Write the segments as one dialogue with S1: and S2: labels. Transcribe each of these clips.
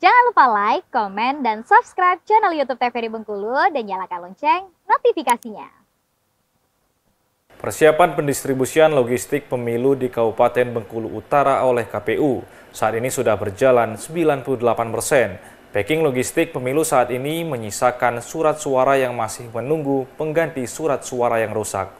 S1: Jangan lupa like, komen, dan subscribe channel YouTube TVRI Bengkulu dan nyalakan lonceng notifikasinya. Persiapan pendistribusian logistik pemilu di Kabupaten Bengkulu Utara oleh KPU saat ini sudah berjalan 98 persen. Packing logistik pemilu saat ini menyisakan surat suara yang masih menunggu pengganti surat suara yang rusak.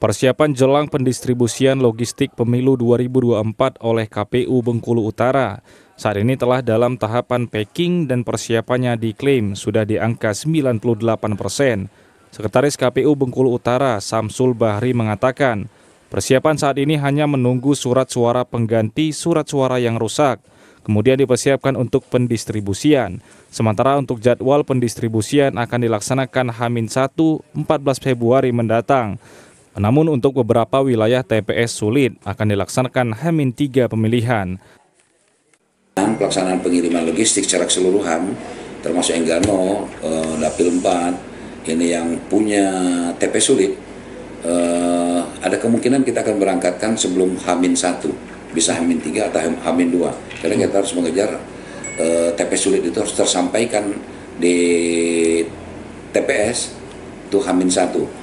S1: Persiapan jelang pendistribusian logistik pemilu 2024 oleh KPU Bengkulu Utara saat ini telah dalam tahapan packing dan persiapannya diklaim sudah di angka 98 persen. Sekretaris KPU Bengkulu Utara Samsul Bahri mengatakan, persiapan saat ini hanya menunggu surat suara pengganti surat suara yang rusak, kemudian dipersiapkan untuk pendistribusian. Sementara untuk jadwal pendistribusian akan dilaksanakan Hamin 1 14 Februari mendatang. Namun untuk beberapa wilayah TPS sulit akan dilaksanakan Hamin 3 pemilihan.
S2: Pelaksanaan pengiriman logistik secara keseluruhan termasuk Enggano, eh, Dapil 4, ini yang punya TPS sulit, eh, ada kemungkinan kita akan berangkatkan sebelum Hamin 1, bisa Hamin 3 atau Hamin 2. Karena kita harus mengejar eh, TPS sulit itu harus tersampaikan di TPS itu Hamin 1.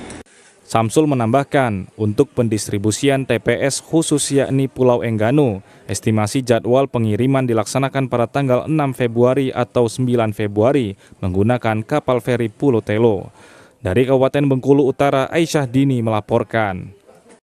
S1: Samsul menambahkan, untuk pendistribusian TPS khusus yakni Pulau Enggano, estimasi jadwal pengiriman dilaksanakan pada tanggal 6 Februari atau 9 Februari menggunakan kapal feri Pulau Telo. Dari Kabupaten Bengkulu Utara, Aisyah Dini melaporkan.